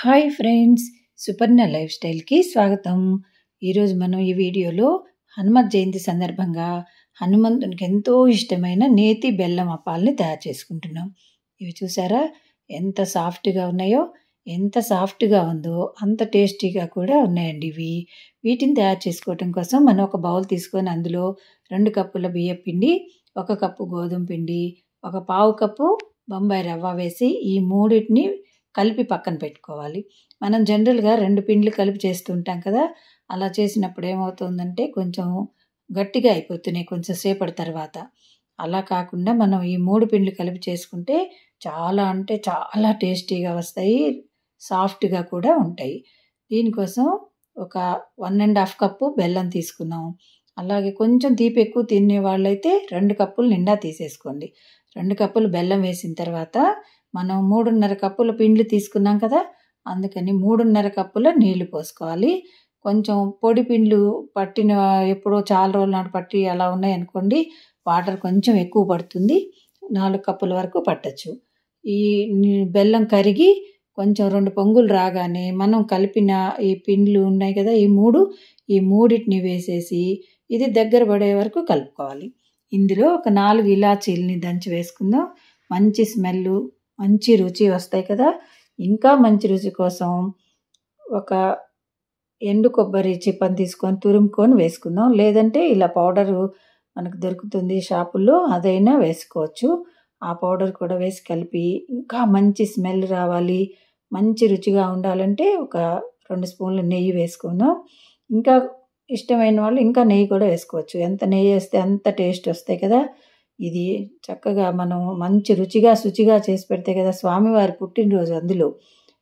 hi friends Suparna life స్టైల్కి స్వాగతం ఈరోజు మనం ఈ వీడియోలో హనుమత్ జయంతి సందర్భంగా హనుమంతునికి ఎంతో ఇష్టమైన నేతి బెల్లం అప్పాలని తయారు చేసుకుంటున్నాం ఇవి చూసారా ఎంత సాఫ్ట్గా ఉన్నాయో ఎంత సాఫ్ట్గా ఉందో అంత టేస్టీగా కూడా ఉన్నాయండి ఇవి వీటిని తయారు చేసుకోవటం కోసం మనం ఒక బౌల్ తీసుకొని అందులో రెండు కప్పుల బియ్యం పిండి ఒక కప్పు గోధుమ పిండి ఒక పావు కప్పు బొంబాయి రవ్వ వేసి ఈ మూడింటిని కలిపి పక్కన పెట్టుకోవాలి మనం జనరల్గా రెండు పిండ్లు కలిపి చేస్తుంటాం కదా అలా చేసినప్పుడు ఏమవుతుందంటే కొంచెం గట్టిగా అయిపోతున్నాయి కొంచెం సేపటి తర్వాత అలా కాకుండా మనం ఈ మూడు పిండ్లు కలిపి చేసుకుంటే చాలా అంటే చాలా టేస్టీగా వస్తాయి సాఫ్ట్గా కూడా ఉంటాయి దీనికోసం ఒక వన్ అండ్ హాఫ్ కప్పు బెల్లం తీసుకున్నాం అలాగే కొంచెం తీపి ఎక్కువ తినే వాళ్ళైతే రెండు కప్పులు నిండా తీసేసుకోండి రెండు కప్పులు బెల్లం వేసిన తర్వాత మనం మూడున్నర కప్పుల పిండ్లు తీసుకున్నాం కదా అందుకని మూడున్నర కప్పుల నీళ్లు పోసుకోవాలి కొంచెం పొడి పిండ్లు పట్టిన ఎప్పుడో చాలా రోజుల నాటి పట్టి అలా ఉన్నాయనుకోండి వాటర్ కొంచెం ఎక్కువ పడుతుంది నాలుగు కప్పుల వరకు పట్టచ్చు ఈ బెల్లం కరిగి కొంచెం రెండు పొంగులు రాగానే మనం కలిపిన ఈ పిండ్లు ఉన్నాయి కదా ఈ మూడు ఈ మూడింటిని వేసేసి ఇది దగ్గర పడే వరకు కలుపుకోవాలి ఇందులో ఒక నాలుగు ఇలాచీలని దంచి వేసుకుందాం మంచి స్మెల్లు మంచి రుచి వస్తాయి కదా ఇంకా మంచి రుచి కోసం ఒక ఎండు కొబ్బరి చిప్పని తీసుకొని తురుముకొని వేసుకుందాం లేదంటే ఇలా పౌడరు మనకు దొరుకుతుంది షాపుల్లో అదైనా వేసుకోవచ్చు ఆ పౌడర్ కూడా వేసి కలిపి ఇంకా మంచి స్మెల్ రావాలి మంచి రుచిగా ఉండాలంటే ఒక రెండు స్పూన్లు నెయ్యి వేసుకుందాం ఇంకా ఇష్టమైన వాళ్ళు ఇంకా నెయ్యి కూడా వేసుకోవచ్చు ఎంత నెయ్యి వేస్తే అంత టేస్ట్ వస్తాయి కదా ఇది చక్కగా మనం మంచి రుచిగా శుచిగా చేసి పెడితే కదా స్వామివారి పుట్టినరోజు అందులో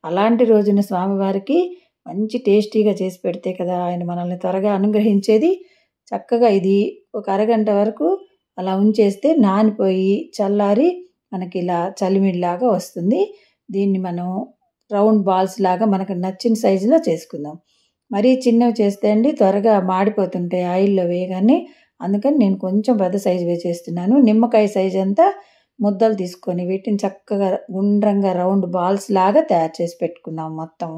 అలాంటి రోజున స్వామివారికి మంచి టేస్టీగా చేసి పెడితే కదా ఆయన మనల్ని త్వరగా అనుగ్రహించేది చక్కగా ఇది ఒక అరగంట వరకు అలా ఉంచేస్తే నానిపోయి చల్లారి మనకి ఇలా చలిమిడిలాగా వస్తుంది దీన్ని మనం రౌండ్ బాల్స్ లాగా మనకు నచ్చిన సైజులో చేసుకుందాం మరీ చిన్నవి చేస్తే అండి త్వరగా మాడిపోతుంటాయి ఆయిల్లో వేయగానే అందుకని నేను కొంచెం పెద్ద సైజు వేసేస్తున్నాను నిమ్మకాయ సైజ్ అంతా ముద్దలు తీసుకొని వీటిని చక్కగా గుండ్రంగా రౌండ్ బాల్స్ లాగా తయారు చేసి పెట్టుకున్నాం మొత్తం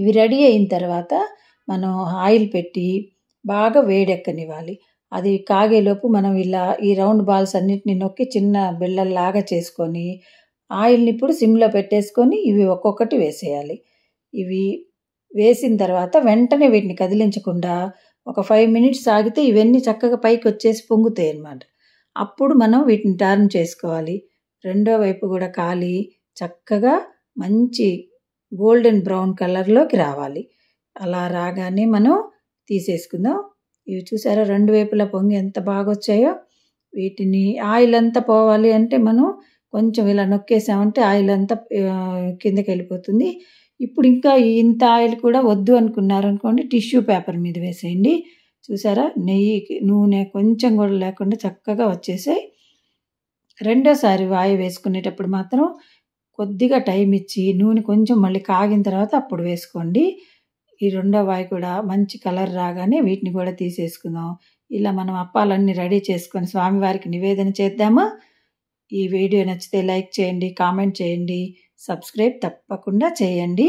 ఇవి రెడీ అయిన తర్వాత మనం ఆయిల్ పెట్టి బాగా వేడెక్కనివ్వాలి అది కాగేలోపు మనం ఇలా ఈ రౌండ్ బాల్స్ అన్నిటిని నొక్కి చిన్న బిళ్ళల్లాగా చేసుకొని ఆయిల్ని ఇప్పుడు సిమ్లో పెట్టేసుకొని ఇవి ఒక్కొక్కటి వేసేయాలి ఇవి వేసిన తర్వాత వెంటనే వీటిని కదిలించకుండా ఒక ఫైవ్ మినిట్స్ ఆగితే ఇవన్నీ చక్కగా పైకి వచ్చేసి పొంగుతాయి అన్నమాట అప్పుడు మనం వీటిని టర్న్ చేసుకోవాలి రెండో వైపు కూడా కాలి చక్కగా మంచి గోల్డెన్ బ్రౌన్ కలర్లోకి రావాలి అలా రాగానే మనం తీసేసుకుందాం ఇవి చూసారా రెండు వైపులా పొంగి ఎంత బాగా వచ్చాయో వీటిని ఆయిల్ అంతా పోవాలి అంటే మనం కొంచెం ఇలా నొక్కేసామంటే ఆయిల్ అంతా కిందకి వెళ్ళిపోతుంది ఇప్పుడు ఇంకా ఇంత ఆయిల్ కూడా వద్దు అనుకున్నారు అనుకోండి టిష్యూ పేపర్ మీద వేసేయండి చూసారా నెయ్యి నూనె కొంచెం కూడా లేకుండా చక్కగా వచ్చేసాయి రెండోసారి వాయి వేసుకునేటప్పుడు మాత్రం కొద్దిగా టైం ఇచ్చి నూనె కొంచెం మళ్ళీ కాగిన తర్వాత అప్పుడు వేసుకోండి ఈ రెండో వాయి కూడా మంచి కలర్ రాగానే వీటిని కూడా తీసేసుకుందాం ఇలా మనం అప్పాలన్నీ రెడీ చేసుకొని స్వామివారికి నివేదన చేద్దామా ఈ వీడియో నచ్చితే లైక్ చేయండి కామెంట్ చేయండి సబ్స్క్రైబ్ తప్పకుండా చేయండి